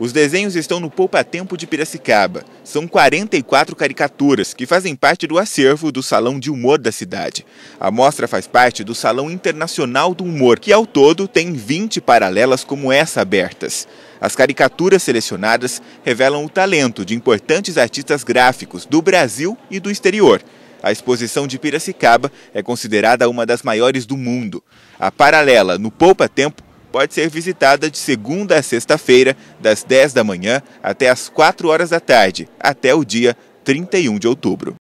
Os desenhos estão no Poupa Tempo de Piracicaba. São 44 caricaturas que fazem parte do acervo do Salão de Humor da cidade. A mostra faz parte do Salão Internacional do Humor, que ao todo tem 20 paralelas como essa abertas. As caricaturas selecionadas revelam o talento de importantes artistas gráficos do Brasil e do exterior. A exposição de Piracicaba é considerada uma das maiores do mundo. A paralela no Poupa Tempo pode ser visitada de segunda a sexta-feira, das 10 da manhã até as 4 horas da tarde, até o dia 31 de outubro.